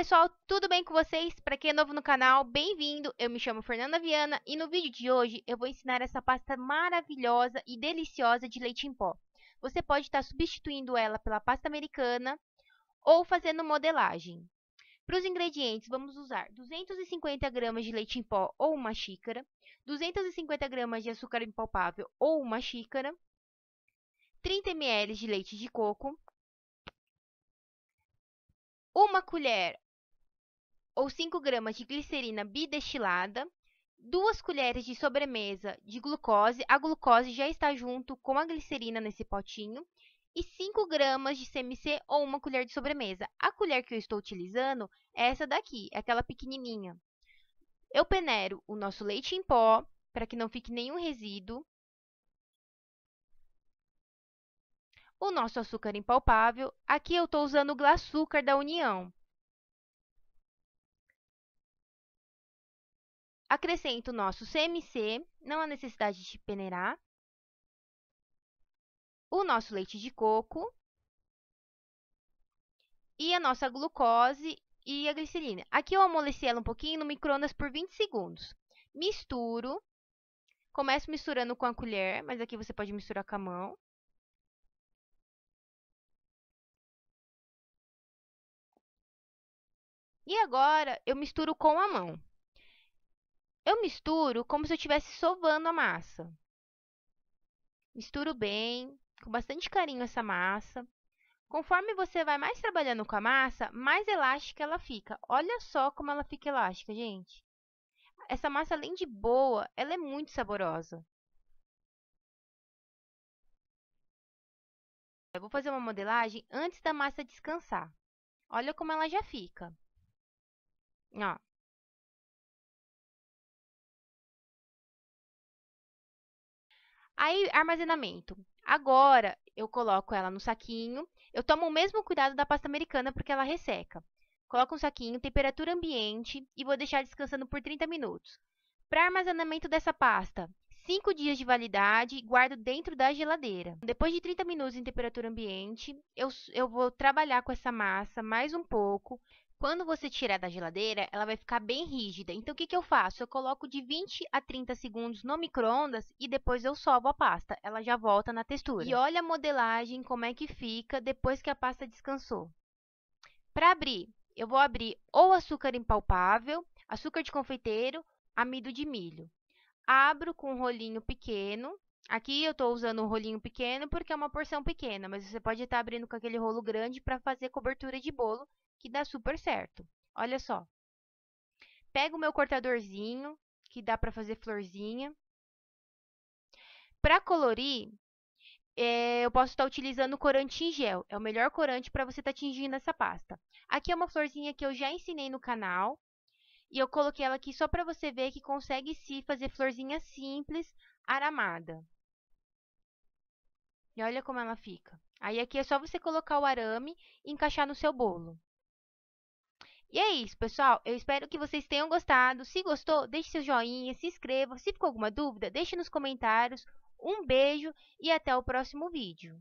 pessoal, tudo bem com vocês? Para quem é novo no canal, bem-vindo! Eu me chamo Fernanda Viana e no vídeo de hoje eu vou ensinar essa pasta maravilhosa e deliciosa de leite em pó. Você pode estar substituindo ela pela pasta americana ou fazendo modelagem. Para os ingredientes, vamos usar 250 gramas de leite em pó ou uma xícara, 250 gramas de açúcar impalpável ou uma xícara, 30 ml de leite de coco, uma colher ou 5 gramas de glicerina bidestilada, 2 colheres de sobremesa de glucose, a glucose já está junto com a glicerina nesse potinho, e 5 gramas de CMC ou uma colher de sobremesa. A colher que eu estou utilizando é essa daqui, é aquela pequenininha. Eu peneiro o nosso leite em pó, para que não fique nenhum resíduo. O nosso açúcar impalpável, aqui eu estou usando o glaçúcar da União. Acrescento o nosso CMC, não há necessidade de peneirar. O nosso leite de coco. E a nossa glucose e a glicerina. Aqui eu amoleci ela um pouquinho no microondas por 20 segundos. Misturo. Começo misturando com a colher, mas aqui você pode misturar com a mão. E agora eu misturo com a mão. Eu misturo como se eu estivesse sovando a massa. Misturo bem, com bastante carinho essa massa. Conforme você vai mais trabalhando com a massa, mais elástica ela fica. Olha só como ela fica elástica, gente. Essa massa, além de boa, ela é muito saborosa. Eu vou fazer uma modelagem antes da massa descansar. Olha como ela já fica. Ó, Aí, armazenamento. Agora, eu coloco ela no saquinho. Eu tomo o mesmo cuidado da pasta americana porque ela resseca. Coloco um saquinho, temperatura ambiente e vou deixar descansando por 30 minutos. Para armazenamento dessa pasta, 5 dias de validade e guardo dentro da geladeira. Depois de 30 minutos em temperatura ambiente, eu, eu vou trabalhar com essa massa mais um pouco, quando você tirar da geladeira, ela vai ficar bem rígida. Então, o que, que eu faço? Eu coloco de 20 a 30 segundos no micro-ondas e depois eu sovo a pasta. Ela já volta na textura. E olha a modelagem, como é que fica depois que a pasta descansou. Para abrir, eu vou abrir ou açúcar impalpável, açúcar de confeiteiro, amido de milho. Abro com um rolinho pequeno. Aqui eu estou usando um rolinho pequeno porque é uma porção pequena, mas você pode estar tá abrindo com aquele rolo grande para fazer cobertura de bolo que dá super certo. Olha só. Pego o meu cortadorzinho, que dá para fazer florzinha. Para colorir, é, eu posso estar tá utilizando corante em gel. É o melhor corante para você estar tá tingindo essa pasta. Aqui é uma florzinha que eu já ensinei no canal. E eu coloquei ela aqui só para você ver que consegue se fazer florzinha simples, aramada. E olha como ela fica. Aí aqui é só você colocar o arame e encaixar no seu bolo. E é isso, pessoal. Eu espero que vocês tenham gostado. Se gostou, deixe seu joinha, se inscreva. Se ficou alguma dúvida, deixe nos comentários. Um beijo e até o próximo vídeo.